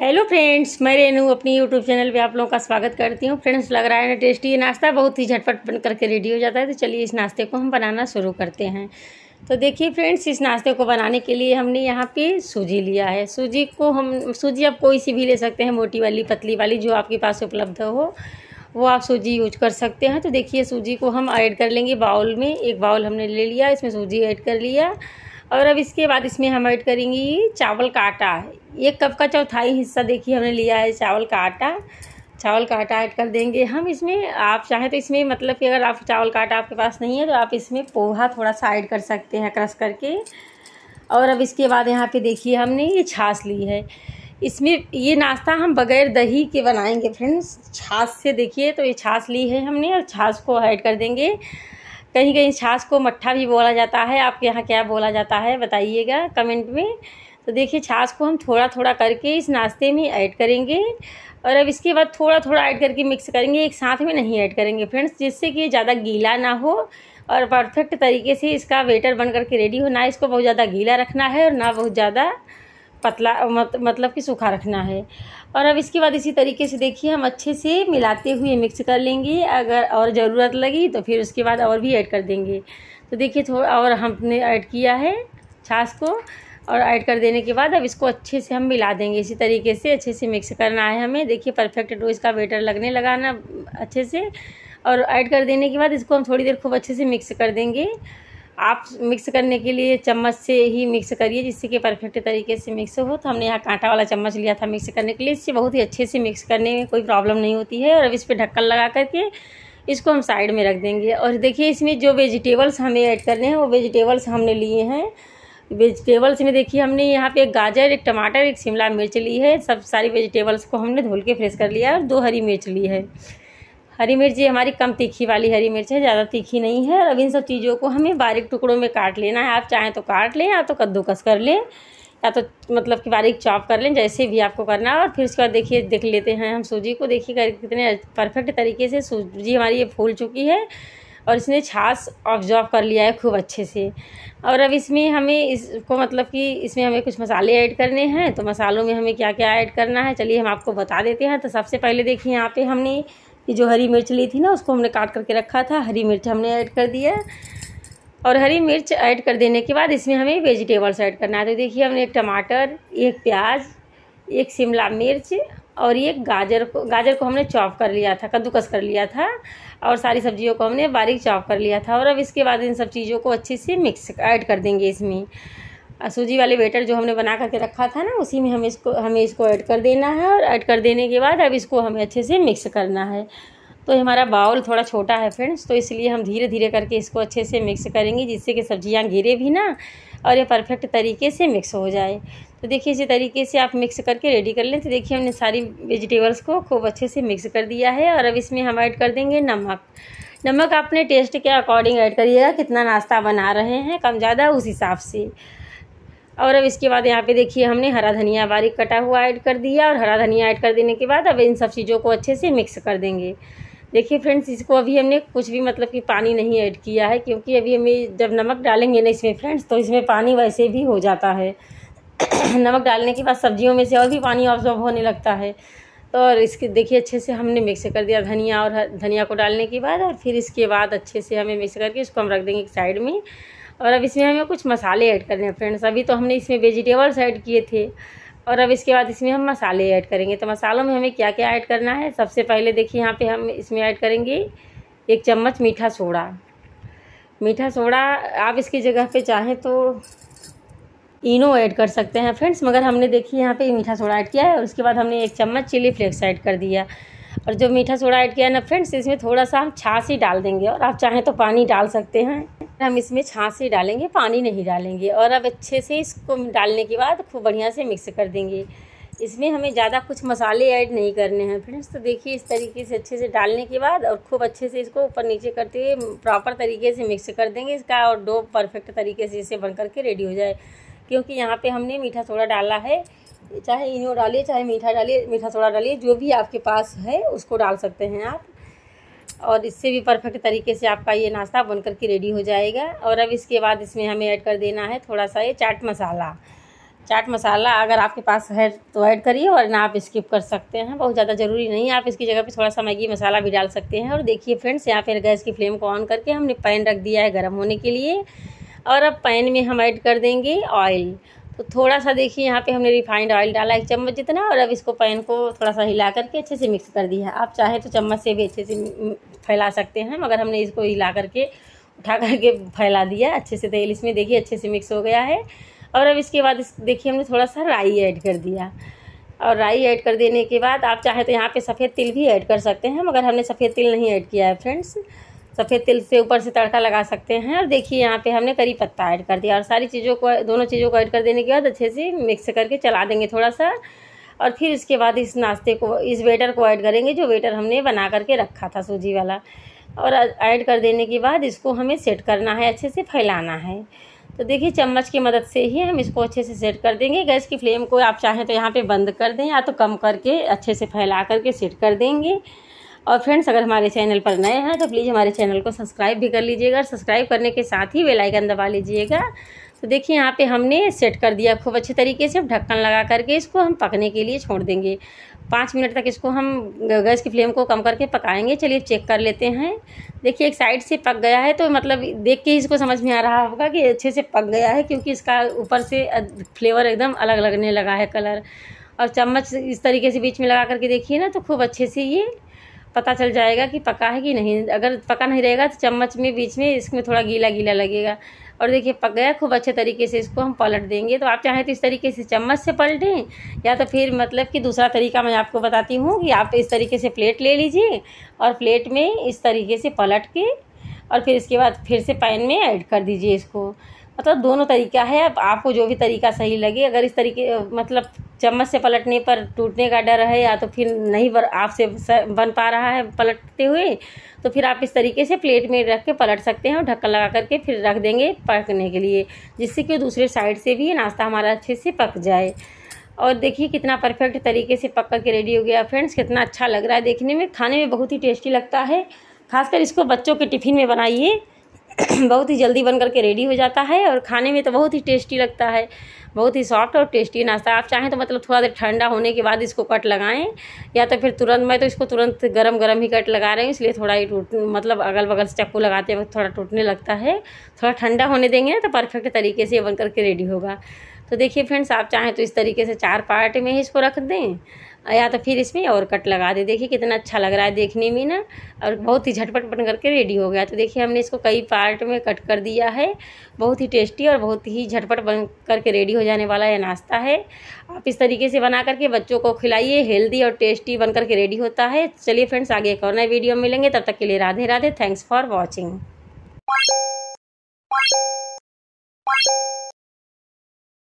hello friends मैं रेनू अपनी YouTube channel पे आप लोगों का स्वागत करती हूँ फ्रेंड्स लग रहा है ना टेस्टी ये नाश्ता बहुत ही झटपट बन करके रेडी हो जाता है तो चलिए इस नाश्ते को हम बनाना शुरू करते हैं तो देखिए फ्रेंड्स इस नाश्ते को बनाने के लिए हमने यहाँ पे सूजी लिया है सूजी को हम सूजी आप कोई सी भी ले सकते हैं मोटी वाली पतली वाली जो आपके पास उपलब्ध हो वो आप सूजी यूज कर सकते हैं तो देखिए सूजी को हम ऐड कर लेंगे बाउल में एक बाउल हमने ले लिया इसमें सूजी ऐड कर लिया और अब इसके बाद इसमें हम ऐड करेंगे चावल का आटा एक कप का चौथाई हिस्सा देखिए हमने लिया है चावल का आटा चावल का आटा ऐड कर देंगे हम इसमें आप चाहें तो इसमें मतलब कि अगर आप चावल का आटा आपके पास नहीं है तो आप इसमें पोहा थोड़ा सा ऐड कर सकते हैं क्रश करके और अब इसके बाद यहाँ पे देखिए हमने ये छाछ ली है इसमें ये नाश्ता हम बगैर दही के बनाएंगे फ्रेंड्स छाछ से देखिए तो ये छाछ ली है हमने और छाछ को ऐड कर देंगे कहीं कहीं छाछ को मट्ठा भी बोला जाता है आपके यहाँ क्या बोला जाता है बताइएगा कमेंट में तो देखिए छाछ को हम थोड़ा थोड़ा करके इस नाश्ते में ऐड करेंगे और अब इसके बाद थोड़ा थोड़ा ऐड करके मिक्स करेंगे एक साथ में नहीं ऐड करेंगे फ्रेंड्स जिससे कि ज़्यादा गीला ना हो और परफेक्ट तरीके से इसका वेटर बन करके रेडी हो ना इसको बहुत ज़्यादा गीला रखना है और ना बहुत ज़्यादा पतला मत, मतलब कि सूखा रखना है और अब इसके बाद इसी तरीके से देखिए हम अच्छे से मिलाते हुए मिक्स कर लेंगे अगर और ज़रूरत लगी तो फिर उसके बाद और भी ऐड कर देंगे तो देखिए थोड़ा और हमने ऐड किया है छाछ को और ऐड कर देने के बाद अब इसको अच्छे से हम मिला देंगे इसी तरीके से अच्छे से मिक्स करना है हमें देखिए परफेक्ट डो इसका वेटर लगने लगाना अच्छे से और ऐड कर देने के बाद इसको हम थोड़ी देर खूब अच्छे से मिक्स कर देंगे आप मिक्स करने के लिए चम्मच से ही मिक्स करिए जिससे कि परफेक्ट तरीके से मिक्स हो तो हमने यहाँ कांटा वाला चम्मच लिया था मिक्स करने के लिए इससे बहुत ही अच्छे से मिक्स करने में कोई प्रॉब्लम नहीं होती है और अब इस पर ढक्कन लगा करके इसको हम साइड में रख देंगे और देखिए इसमें जो वेजिटेबल्स हमें ऐड करने हैं वो वेजिटेबल्स हमने लिए हैं वेजिटेबल्स में देखिए हमने यहाँ पे एक गाजर एक टमाटर एक शिमला मिर्च ली है सब सारी वेजिटेबल्स को हमने धुल के फ्रेश कर लिया है और दो हरी मिर्च ली है हरी मिर्च ये हमारी कम तीखी वाली हरी मिर्च है ज़्यादा तीखी नहीं है और अब इन सब चीज़ों को हमें बारीक टुकड़ों में काट लेना है आप चाहें तो काट लें या तो कद्दूकस कर लें या तो मतलब कि बारीक चॉप कर लें जैसे भी आपको करना है और फिर उसके बाद देखिए देख लेते हैं हम सूजी को देखिए कितने परफेक्ट तरीके से सूजी हमारी ये फूल चुकी है और इसने छाछ ऑब्जॉर्व कर लिया है खूब अच्छे से और अब इसमें हमें इसको मतलब कि इसमें हमें कुछ मसाले ऐड करने हैं तो मसालों में हमें क्या क्या ऐड करना है चलिए हम आपको बता देते हैं तो सबसे पहले देखिए यहाँ पे हमने ये जो हरी मिर्च ली थी ना उसको हमने काट करके रखा था हरी मिर्च हमने ऐड कर दिया और हरी मिर्च ऐड कर देने के बाद इसमें हमें वेजिटेबल्स ऐड करना है तो देखिए हमने एक टमाटर एक प्याज एक शिमला मिर्च और ये गाजर को गाजर को हमने चॉप कर लिया था कद्दूकस कर लिया था और सारी सब्जियों को हमने बारीक चॉप कर लिया था और अब इसके बाद इन सब चीज़ों को अच्छे से मिक्स ऐड कर देंगे इसमें सूजी वाले बेटर जो हमने बना करके रखा था ना उसी में हमें इसको हमें इसको ऐड कर देना है और ऐड कर देने के बाद अब इसको हमें अच्छे से मिक्स करना है तो हमारा बाउल थोड़ा छोटा है फ्रेंड्स तो इसलिए हम धीरे धीरे करके इसको अच्छे से मिक्स करेंगे जिससे कि सब्जियाँ गिरे भी ना और ये परफेक्ट तरीके से मिक्स हो जाए तो देखिए इसी तरीके से आप मिक्स करके रेडी कर लें तो देखिए हमने सारी वेजिटेबल्स को खूब अच्छे से मिक्स कर दिया है और अब इसमें हम ऐड कर देंगे नमक नमक अपने टेस्ट के अकॉर्डिंग ऐड करिएगा कितना नाश्ता बना रहे हैं कम ज़्यादा उस हिसाब से और अब इसके बाद यहाँ पे देखिए हमने हरा धनिया बारीक कटा हुआ ऐड कर दिया और हरा धनिया ऐड कर देने के बाद अब इन सब चीज़ों को अच्छे से मिक्स कर देंगे देखिए फ्रेंड्स इसको अभी हमने कुछ भी मतलब कि पानी नहीं ऐड किया है क्योंकि अभी हमें जब नमक डालेंगे ना इसमें फ्रेंड्स तो इसमें पानी वैसे भी हो जाता है नमक डालने के बाद सब्जियों में से और भी पानी ऑब्जॉर्ब होने लगता है तो और इसके देखिए अच्छे से हमने मिक्स कर दिया धनिया और धनिया को डालने के बाद और फिर इसके बाद अच्छे से हमें मिक्स करके इसको हम रख देंगे एक साइड में और अब इसमें हमें कुछ मसाले ऐड करने हैं फ्रेंड्स अभी तो हमने इसमें वेजिटेबल्स ऐड किए थे और अब इसके बाद इसमें हम मसाले ऐड करेंगे तो मसालों में हमें क्या क्या ऐड करना है सबसे पहले देखिए यहाँ पे हम इसमें ऐड करेंगे एक चम्मच मीठा सोडा मीठा सोडा आप इसकी जगह पे चाहें तो इनो ऐड कर सकते हैं फ्रेंड्स मगर हमने देखिए यहाँ पे मीठा सोडा ऐड किया है और उसके बाद हमने एक चम्मच चिली फ्लेक्स ऐड कर दिया और जो मीठा सोडा ऐड किया है ना फ्रेंड्स इसमें थोड़ा सा हम छाछ ही डाल देंगे और आप चाहें तो पानी डाल सकते हैं हम इसमें छाछ ही डालेंगे पानी नहीं डालेंगे और अब अच्छे से इसको डालने के बाद खूब बढ़िया से मिक्स कर देंगे इसमें हमें ज़्यादा कुछ मसाले ऐड नहीं करने हैं फ्रेंड्स तो देखिए इस तरीके से अच्छे से डालने के बाद और खूब अच्छे से इसको ऊपर नीचे करते हुए प्रॉपर तरीके से मिक्स कर देंगे इसका और डो परफेक्ट तरीके से इसे बन करके रेडी हो जाए क्योंकि यहाँ पे हमने मीठा सोडा डाला है चाहे इनो डालिए चाहे मीठा डालिए मीठा सोडा डालिए जो भी आपके पास है उसको डाल सकते हैं आप और इससे भी परफेक्ट तरीके से आपका ये नाश्ता बन करके रेडी हो जाएगा और अब इसके बाद इसमें हमें ऐड कर देना है थोड़ा सा ये चाट मसाला चाट मसाला अगर आपके पास है तो ऐड करिए और ना आप स्किप कर सकते हैं बहुत ज़्यादा ज़रूरी नहीं आप इसकी जगह पे थोड़ा सा मैगी मसाला भी डाल सकते हैं और देखिए फ्रेंड्स यहाँ पे गैस की फ्लेम को ऑन करके हमने पैन रख दिया है गर्म होने के लिए और अब पैन में हम ऐड कर देंगे ऑयल तो थोड़ा सा देखिए यहाँ पे हमने रिफाइंड ऑयल डाला एक चम्मच जितना और अब इसको पैन को थोड़ा सा हिला करके अच्छे से मिक्स कर दिया आप चाहे तो चम्मच से भी अच्छे से फैला सकते हैं मगर हमने इसको हिला करके उठा करके फैला दिया अच्छे से तेल इसमें देखिए अच्छे से मिक्स हो गया है और अब इसके बाद इस देखिए हमने थोड़ा सा राई ऐड कर दिया और राई ऐड कर देने के बाद आप चाहे तो यहाँ पे सफ़ेद तिल भी ऐड कर सकते हैं मगर हमने सफ़ेद तिल नहीं ऐड किया है फ्रेंड्स सफ़ेद तिल से ऊपर से तड़का लगा सकते हैं और देखिए यहाँ पे हमने करी पत्ता ऐड कर दिया और सारी चीज़ों को दोनों चीज़ों को ऐड कर देने के बाद अच्छे से मिक्स करके चला देंगे थोड़ा सा और फिर इसके बाद इस नाश्ते को इस वेटर को ऐड करेंगे जो वेटर हमने बना करके रखा था सूजी वाला और ऐड कर देने के बाद इसको हमें सेट करना है अच्छे से फैलाना है तो देखिए चम्मच की मदद से ही हम इसको अच्छे से सेट कर देंगे गैस की फ्लेम को आप चाहें तो यहाँ पे बंद कर दें या तो कम करके अच्छे से फैला करके सेट कर देंगे और फ्रेंड्स अगर हमारे चैनल पर नए हैं तो प्लीज़ हमारे चैनल को सब्सक्राइब भी कर लीजिएगा और सब्सक्राइब करने के साथ ही बेल आइकन दबा लीजिएगा तो देखिए यहाँ पे हमने सेट कर दिया खूब अच्छे तरीके से ढक्कन लगा करके इसको हम पकने के लिए छोड़ देंगे पाँच मिनट तक इसको हम गैस की फ्लेम को कम करके पकाएंगे चलिए चेक कर लेते हैं देखिए एक साइड से पक गया है तो मतलब देख के इसको समझ में आ रहा होगा कि अच्छे से पक गया है क्योंकि इसका ऊपर से फ्लेवर एकदम अलग लगने लगा है कलर और चम्मच इस तरीके से बीच में लगा करके देखिए ना तो खूब अच्छे से ये पता चल जाएगा कि पका है कि नहीं अगर पका नहीं रहेगा तो चम्मच में बीच में इसमें थोड़ा गीला गीला लगेगा और देखिए पक गया खूब अच्छे तरीके से इसको हम पलट देंगे तो आप चाहें तो इस तरीके से चम्मच से पलटें या तो फिर मतलब कि दूसरा तरीका मैं आपको बताती हूँ कि आप इस तरीके से प्लेट ले लीजिए और प्लेट में इस तरीके से पलट के और फिर इसके बाद फिर से पैन में ऐड कर दीजिए इसको मतलब दोनों तरीका है अब आपको जो भी तरीका सही लगे अगर इस तरीके मतलब चम्मच से पलटने पर टूटने का डर है या तो फिर नहीं आपसे बन पा रहा है पलटते हुए तो फिर आप इस तरीके से प्लेट में रख के पलट सकते हैं और ढक्कन लगा करके फिर रख देंगे पकने के लिए जिससे कि दूसरे साइड से भी नाश्ता हमारा अच्छे से पक जाए और देखिए कितना परफेक्ट तरीके से पक कर के रेडी हो गया फ्रेंड्स कितना अच्छा लग रहा है देखने में खाने में बहुत ही टेस्टी लगता है खासकर इसको बच्चों के टिफ़िन में बनाइए बहुत ही जल्दी बन करके रेडी हो जाता है और खाने में तो बहुत ही टेस्टी लगता है बहुत ही सॉफ्ट और टेस्टी नाश्ता आप चाहें तो मतलब थोड़ा देर ठंडा होने के बाद इसको कट लगाएं या तो फिर तुरंत मैं तो इसको तुरंत गरम गरम ही कट लगा रहे हैं इसलिए थोड़ा ही टूट मतलब अगल बगल से चक्कू लगाते वक्त थोड़ा टूटने लगता है थोड़ा ठंडा होने देंगे ना तो परफेक्ट तरीके से ये बन करके रेडी होगा तो देखिए फ्रेंड्स आप चाहें तो इस तरीके से चार पार्ट में ही इसको रख दें या तो फिर इसमें और कट लगा दें देखिए कितना अच्छा लग रहा है देखने में ना और बहुत ही झटपट बन करके रेडी हो गया तो देखिए हमने इसको कई पार्ट में कट कर दिया है बहुत ही टेस्टी और बहुत ही झटपट बन करके रेडी हो जाने वाला यह नाश्ता है आप इस तरीके से बना करके बच्चों को खिलाइए हेल्दी और टेस्टी बन करके रेडी होता है चलिए फ्रेंड्स आगे एक और नए वीडियो मिलेंगे तब तक के लिए Radhe Radhe thanks for watching